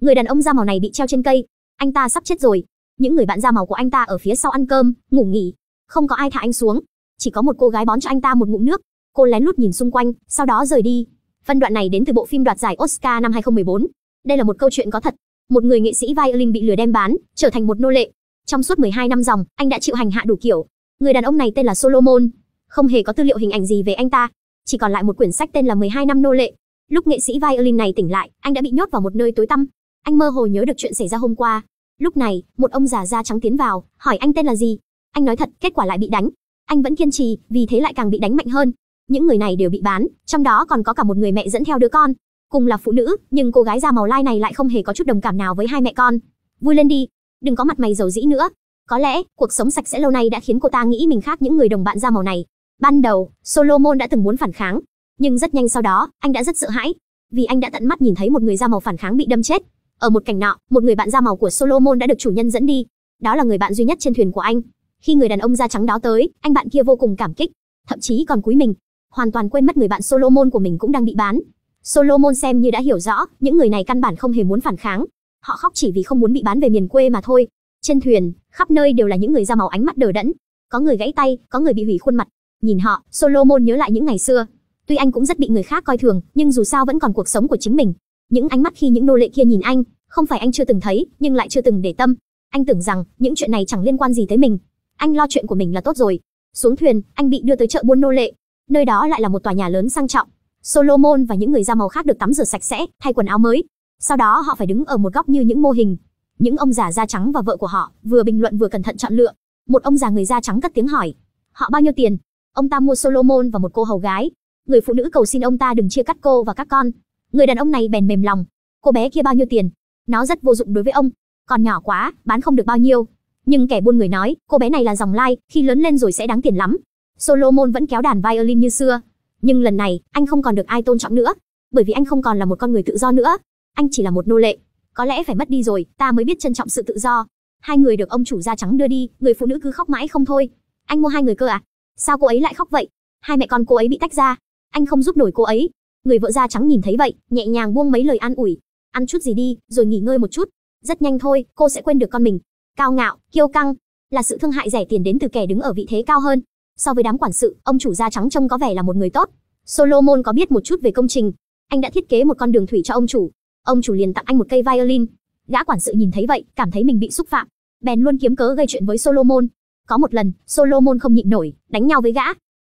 Người đàn ông da màu này bị treo trên cây, anh ta sắp chết rồi. Những người bạn da màu của anh ta ở phía sau ăn cơm, ngủ nghỉ, không có ai thả anh xuống, chỉ có một cô gái bón cho anh ta một ngụm nước. Cô lén lút nhìn xung quanh, sau đó rời đi. Phân đoạn này đến từ bộ phim đoạt giải Oscar năm 2014. Đây là một câu chuyện có thật. Một người nghệ sĩ violin bị lừa đem bán, trở thành một nô lệ. Trong suốt 12 năm dòng, anh đã chịu hành hạ đủ kiểu. Người đàn ông này tên là Solomon, không hề có tư liệu hình ảnh gì về anh ta, chỉ còn lại một quyển sách tên là 12 năm nô lệ. Lúc nghệ sĩ violin này tỉnh lại, anh đã bị nhốt vào một nơi tối tăm, anh mơ hồ nhớ được chuyện xảy ra hôm qua. Lúc này, một ông già da trắng tiến vào, hỏi anh tên là gì. Anh nói thật, kết quả lại bị đánh. Anh vẫn kiên trì, vì thế lại càng bị đánh mạnh hơn. Những người này đều bị bán, trong đó còn có cả một người mẹ dẫn theo đứa con. Cùng là phụ nữ, nhưng cô gái da màu lai này lại không hề có chút đồng cảm nào với hai mẹ con. Vui lên đi, đừng có mặt mày dầu dĩ nữa. Có lẽ, cuộc sống sạch sẽ lâu nay đã khiến cô ta nghĩ mình khác những người đồng bạn da màu này. Ban đầu, Solomon đã từng muốn phản kháng, nhưng rất nhanh sau đó, anh đã rất sợ hãi, vì anh đã tận mắt nhìn thấy một người da màu phản kháng bị đâm chết, ở một cảnh nọ, một người bạn da màu của Solomon đã được chủ nhân dẫn đi. Đó là người bạn duy nhất trên thuyền của anh. Khi người đàn ông da trắng đó tới, anh bạn kia vô cùng cảm kích, thậm chí còn cúi mình, hoàn toàn quên mất người bạn Solomon của mình cũng đang bị bán. Solomon xem như đã hiểu rõ, những người này căn bản không hề muốn phản kháng. Họ khóc chỉ vì không muốn bị bán về miền quê mà thôi. Trên thuyền, khắp nơi đều là những người da màu ánh mắt đờ đẫn, có người gãy tay, có người bị hủy khuôn mặt. Nhìn họ, Solomon nhớ lại những ngày xưa. Tuy anh cũng rất bị người khác coi thường, nhưng dù sao vẫn còn cuộc sống của chính mình. Những ánh mắt khi những nô lệ kia nhìn anh, không phải anh chưa từng thấy, nhưng lại chưa từng để tâm. Anh tưởng rằng những chuyện này chẳng liên quan gì tới mình. Anh lo chuyện của mình là tốt rồi. Xuống thuyền, anh bị đưa tới chợ buôn nô lệ. Nơi đó lại là một tòa nhà lớn sang trọng. Solomon và những người da màu khác được tắm rửa sạch sẽ, thay quần áo mới. Sau đó họ phải đứng ở một góc như những mô hình. Những ông già da trắng và vợ của họ vừa bình luận vừa cẩn thận chọn lựa. Một ông già người da trắng cất tiếng hỏi: "Họ bao nhiêu tiền?" Ông ta mua Solomon và một cô hầu gái. Người phụ nữ cầu xin ông ta đừng chia cắt cô và các con. Người đàn ông này bèn mềm lòng. Cô bé kia bao nhiêu tiền? Nó rất vô dụng đối với ông. Còn nhỏ quá, bán không được bao nhiêu. Nhưng kẻ buôn người nói, cô bé này là dòng lai, khi lớn lên rồi sẽ đáng tiền lắm. Solomon vẫn kéo đàn violin như xưa. Nhưng lần này, anh không còn được ai tôn trọng nữa. Bởi vì anh không còn là một con người tự do nữa. Anh chỉ là một nô lệ. Có lẽ phải mất đi rồi, ta mới biết trân trọng sự tự do. Hai người được ông chủ da trắng đưa đi, người phụ nữ cứ khóc mãi không thôi. Anh mua hai người cơ à? Sao cô ấy lại khóc vậy? Hai mẹ con cô ấy bị tách ra. Anh không giúp nổi cô ấy. Người vợ da trắng nhìn thấy vậy, nhẹ nhàng buông mấy lời an ủi, "Ăn chút gì đi, rồi nghỉ ngơi một chút, rất nhanh thôi, cô sẽ quên được con mình." Cao ngạo, kiêu căng, là sự thương hại rẻ tiền đến từ kẻ đứng ở vị thế cao hơn. So với đám quản sự, ông chủ da trắng trông có vẻ là một người tốt. Solomon có biết một chút về công trình, anh đã thiết kế một con đường thủy cho ông chủ. Ông chủ liền tặng anh một cây violin. Gã quản sự nhìn thấy vậy, cảm thấy mình bị xúc phạm, bèn luôn kiếm cớ gây chuyện với Solomon. Có một lần, Solomon không nhịn nổi, đánh nhau với gã.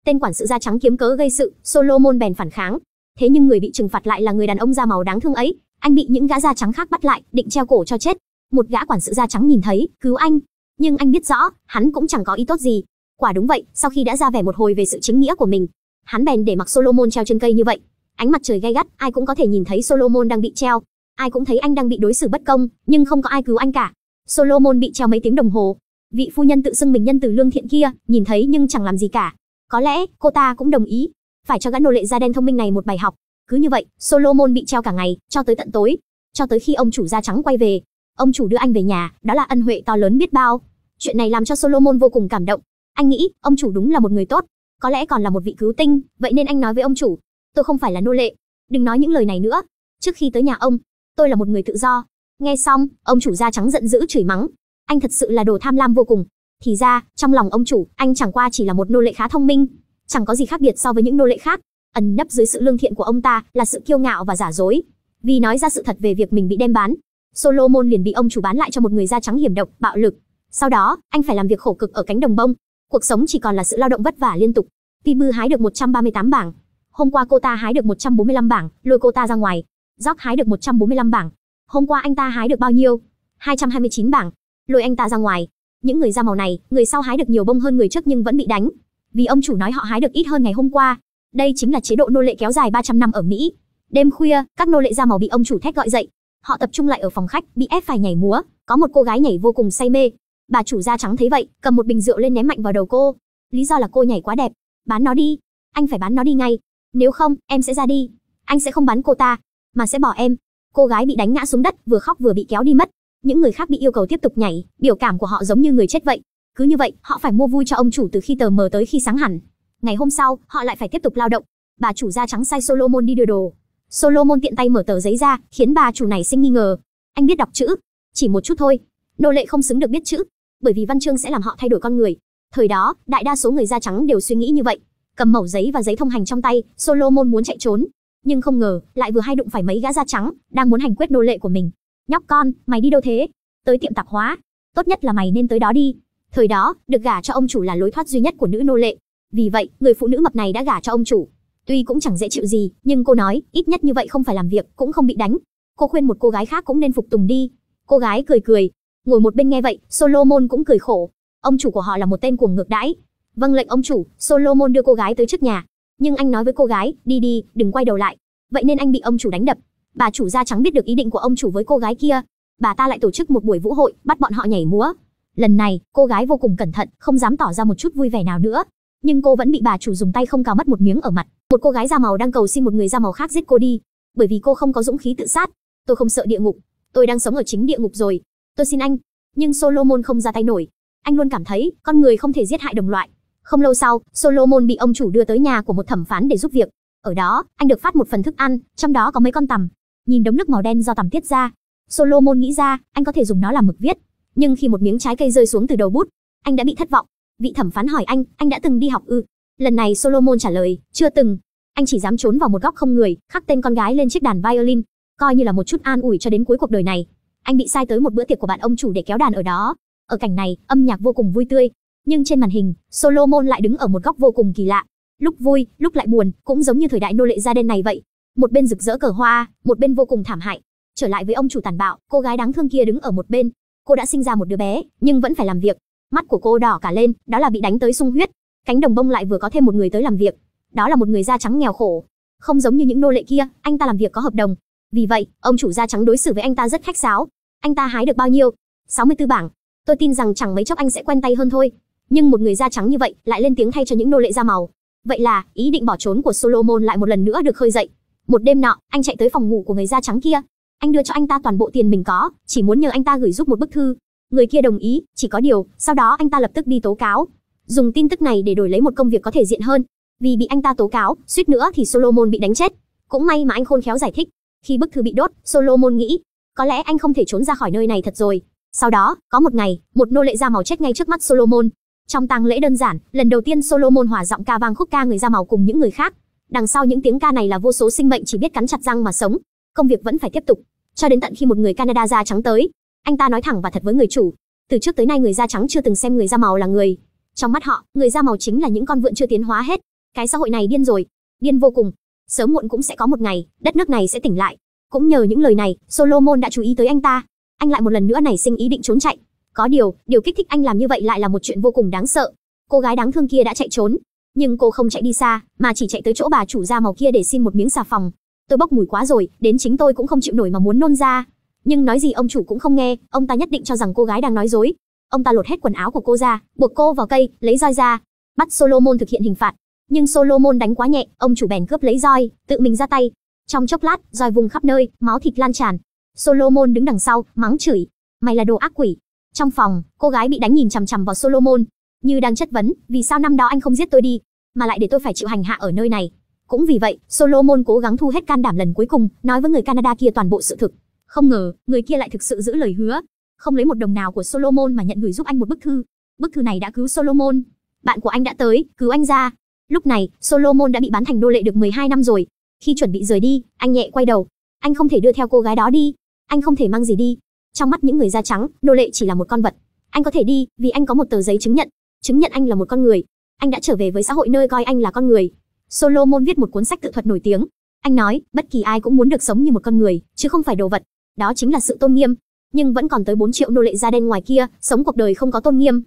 Tên quản sự da trắng kiếm cớ gây sự, Solomon bèn phản kháng, thế nhưng người bị trừng phạt lại là người đàn ông da màu đáng thương ấy anh bị những gã da trắng khác bắt lại định treo cổ cho chết một gã quản sự da trắng nhìn thấy cứu anh nhưng anh biết rõ hắn cũng chẳng có ý tốt gì quả đúng vậy sau khi đã ra vẻ một hồi về sự chính nghĩa của mình hắn bèn để mặc solomon treo trên cây như vậy ánh mặt trời gay gắt ai cũng có thể nhìn thấy solomon đang bị treo ai cũng thấy anh đang bị đối xử bất công nhưng không có ai cứu anh cả solomon bị treo mấy tiếng đồng hồ vị phu nhân tự xưng mình nhân từ lương thiện kia nhìn thấy nhưng chẳng làm gì cả có lẽ cô ta cũng đồng ý phải cho gã nô lệ da đen thông minh này một bài học. Cứ như vậy, Solomon bị treo cả ngày, cho tới tận tối, cho tới khi ông chủ da trắng quay về. Ông chủ đưa anh về nhà, đó là ân huệ to lớn biết bao. Chuyện này làm cho Solomon vô cùng cảm động. Anh nghĩ, ông chủ đúng là một người tốt, có lẽ còn là một vị cứu tinh, vậy nên anh nói với ông chủ, tôi không phải là nô lệ, đừng nói những lời này nữa. Trước khi tới nhà ông, tôi là một người tự do. Nghe xong, ông chủ da trắng giận dữ chửi mắng, anh thật sự là đồ tham lam vô cùng. Thì ra, trong lòng ông chủ, anh chẳng qua chỉ là một nô lệ khá thông minh, chẳng có gì khác biệt so với những nô lệ khác. Ẩn nấp dưới sự lương thiện của ông ta là sự kiêu ngạo và giả dối. Vì nói ra sự thật về việc mình bị đem bán, Solomon liền bị ông chủ bán lại cho một người da trắng hiểm độc, bạo lực. Sau đó, anh phải làm việc khổ cực ở cánh đồng bông. Cuộc sống chỉ còn là sự lao động vất vả liên tục. Pibu hái được 138 bảng. Hôm qua cô ta hái được 145 bảng, lôi cô ta ra ngoài. Jock hái được 145 bảng. Hôm qua anh ta hái được bao nhiêu? 229 bảng. Lôi anh ta ra ngoài. Những người da màu này, người sau hái được nhiều bông hơn người trước nhưng vẫn bị đánh vì ông chủ nói họ hái được ít hơn ngày hôm qua. Đây chính là chế độ nô lệ kéo dài 300 năm ở Mỹ. Đêm khuya, các nô lệ da màu bị ông chủ thét gọi dậy. Họ tập trung lại ở phòng khách, bị ép phải nhảy múa. Có một cô gái nhảy vô cùng say mê. Bà chủ da trắng thấy vậy, cầm một bình rượu lên ném mạnh vào đầu cô. Lý do là cô nhảy quá đẹp. Bán nó đi. Anh phải bán nó đi ngay. Nếu không, em sẽ ra đi. Anh sẽ không bán cô ta, mà sẽ bỏ em. Cô gái bị đánh ngã xuống đất, vừa khóc vừa bị kéo đi mất. Những người khác bị yêu cầu tiếp tục nhảy, biểu cảm của họ giống như người chết vậy. Cứ như vậy, họ phải mua vui cho ông chủ từ khi tờ mờ tới khi sáng hẳn. Ngày hôm sau, họ lại phải tiếp tục lao động. Bà chủ da trắng sai Solomon đi đưa đồ. Solomon tiện tay mở tờ giấy ra, khiến bà chủ này sinh nghi ngờ. Anh biết đọc chữ, chỉ một chút thôi. Nô lệ không xứng được biết chữ, bởi vì văn chương sẽ làm họ thay đổi con người. Thời đó, đại đa số người da trắng đều suy nghĩ như vậy. Cầm mẩu giấy và giấy thông hành trong tay, Solomon muốn chạy trốn, nhưng không ngờ lại vừa hay đụng phải mấy gã da trắng đang muốn hành quyết nô lệ của mình. Nhóc con, mày đi đâu thế? Tới tiệm tạp hóa. Tốt nhất là mày nên tới đó đi. Thời đó, được gả cho ông chủ là lối thoát duy nhất của nữ nô lệ. Vì vậy, người phụ nữ mập này đã gả cho ông chủ. Tuy cũng chẳng dễ chịu gì, nhưng cô nói, ít nhất như vậy không phải làm việc, cũng không bị đánh. Cô khuyên một cô gái khác cũng nên phục tùng đi. Cô gái cười cười, ngồi một bên nghe vậy, Solomon cũng cười khổ. Ông chủ của họ là một tên cuồng ngược đãi. Vâng lệnh ông chủ, Solomon đưa cô gái tới trước nhà, nhưng anh nói với cô gái, đi đi, đừng quay đầu lại. Vậy nên anh bị ông chủ đánh đập. Bà chủ da trắng biết được ý định của ông chủ với cô gái kia, bà ta lại tổ chức một buổi vũ hội, bắt bọn họ nhảy múa. Lần này, cô gái vô cùng cẩn thận, không dám tỏ ra một chút vui vẻ nào nữa. Nhưng cô vẫn bị bà chủ dùng tay không cào mất một miếng ở mặt. Một cô gái da màu đang cầu xin một người da màu khác giết cô đi, bởi vì cô không có dũng khí tự sát. Tôi không sợ địa ngục, tôi đang sống ở chính địa ngục rồi. Tôi xin anh. Nhưng Solomon không ra tay nổi. Anh luôn cảm thấy con người không thể giết hại đồng loại. Không lâu sau, Solomon bị ông chủ đưa tới nhà của một thẩm phán để giúp việc. Ở đó, anh được phát một phần thức ăn, trong đó có mấy con tằm. Nhìn đống nước màu đen do tằm tiết ra, Solomon nghĩ ra, anh có thể dùng nó làm mực viết, nhưng khi một miếng trái cây rơi xuống từ đầu bút, anh đã bị thất vọng. Vị thẩm phán hỏi anh, anh đã từng đi học ư? Lần này Solomon trả lời, chưa từng. Anh chỉ dám trốn vào một góc không người, khắc tên con gái lên chiếc đàn violin, coi như là một chút an ủi cho đến cuối cuộc đời này. Anh bị sai tới một bữa tiệc của bạn ông chủ để kéo đàn ở đó. Ở cảnh này, âm nhạc vô cùng vui tươi, nhưng trên màn hình, Solomon lại đứng ở một góc vô cùng kỳ lạ. Lúc vui, lúc lại buồn, cũng giống như thời đại nô lệ da đen này vậy. Một bên rực rỡ cờ hoa, một bên vô cùng thảm hại. Trở lại với ông chủ tàn bạo, cô gái đáng thương kia đứng ở một bên, cô đã sinh ra một đứa bé, nhưng vẫn phải làm việc. Mắt của cô đỏ cả lên, đó là bị đánh tới sung huyết. Cánh đồng bông lại vừa có thêm một người tới làm việc. Đó là một người da trắng nghèo khổ. Không giống như những nô lệ kia, anh ta làm việc có hợp đồng. Vì vậy, ông chủ da trắng đối xử với anh ta rất khách sáo. Anh ta hái được bao nhiêu? 64 bảng. Tôi tin rằng chẳng mấy chốc anh sẽ quen tay hơn thôi. Nhưng một người da trắng như vậy lại lên tiếng thay cho những nô lệ da màu. Vậy là, ý định bỏ trốn của Solomon lại một lần nữa được khơi dậy. Một đêm nọ, anh chạy tới phòng ngủ của người da trắng kia, anh đưa cho anh ta toàn bộ tiền mình có, chỉ muốn nhờ anh ta gửi giúp một bức thư. Người kia đồng ý, chỉ có điều, sau đó anh ta lập tức đi tố cáo, dùng tin tức này để đổi lấy một công việc có thể diện hơn. Vì bị anh ta tố cáo, suýt nữa thì Solomon bị đánh chết. Cũng may mà anh khôn khéo giải thích. Khi bức thư bị đốt, Solomon nghĩ, có lẽ anh không thể trốn ra khỏi nơi này thật rồi. Sau đó, có một ngày, một nô lệ da màu chết ngay trước mắt Solomon. Trong tang lễ đơn giản, lần đầu tiên Solomon hòa giọng ca vang khúc ca người da màu cùng những người khác. Đằng sau những tiếng ca này là vô số sinh mệnh chỉ biết cắn chặt răng mà sống. Công việc vẫn phải tiếp tục, cho đến tận khi một người Canada da trắng tới, anh ta nói thẳng và thật với người chủ, từ trước tới nay người da trắng chưa từng xem người da màu là người. Trong mắt họ, người da màu chính là những con vượn chưa tiến hóa hết. Cái xã hội này điên rồi, điên vô cùng. Sớm muộn cũng sẽ có một ngày, đất nước này sẽ tỉnh lại. Cũng nhờ những lời này, Solomon đã chú ý tới anh ta. Anh lại một lần nữa nảy sinh ý định trốn chạy. Có điều, điều kích thích anh làm như vậy lại là một chuyện vô cùng đáng sợ. Cô gái đáng thương kia đã chạy trốn, nhưng cô không chạy đi xa, mà chỉ chạy tới chỗ bà chủ da màu kia để xin một miếng xà phòng tôi bốc mùi quá rồi, đến chính tôi cũng không chịu nổi mà muốn nôn ra. Nhưng nói gì ông chủ cũng không nghe, ông ta nhất định cho rằng cô gái đang nói dối. Ông ta lột hết quần áo của cô ra, buộc cô vào cây, lấy roi ra, bắt Solomon thực hiện hình phạt. Nhưng Solomon đánh quá nhẹ, ông chủ bèn cướp lấy roi, tự mình ra tay. Trong chốc lát, roi vùng khắp nơi, máu thịt lan tràn. Solomon đứng đằng sau, mắng chửi, mày là đồ ác quỷ. Trong phòng, cô gái bị đánh nhìn chằm chằm vào Solomon, như đang chất vấn, vì sao năm đó anh không giết tôi đi, mà lại để tôi phải chịu hành hạ ở nơi này. Cũng vì vậy, Solomon cố gắng thu hết can đảm lần cuối cùng, nói với người Canada kia toàn bộ sự thực. Không ngờ, người kia lại thực sự giữ lời hứa, không lấy một đồng nào của Solomon mà nhận gửi giúp anh một bức thư. Bức thư này đã cứu Solomon. Bạn của anh đã tới, cứu anh ra. Lúc này, Solomon đã bị bán thành nô lệ được 12 năm rồi. Khi chuẩn bị rời đi, anh nhẹ quay đầu. Anh không thể đưa theo cô gái đó đi. Anh không thể mang gì đi. Trong mắt những người da trắng, nô lệ chỉ là một con vật. Anh có thể đi, vì anh có một tờ giấy chứng nhận. Chứng nhận anh là một con người. Anh đã trở về với xã hội nơi coi anh là con người. Solomon viết một cuốn sách tự thuật nổi tiếng. Anh nói, bất kỳ ai cũng muốn được sống như một con người, chứ không phải đồ vật. Đó chính là sự tôn nghiêm. Nhưng vẫn còn tới 4 triệu nô lệ da đen ngoài kia, sống cuộc đời không có tôn nghiêm,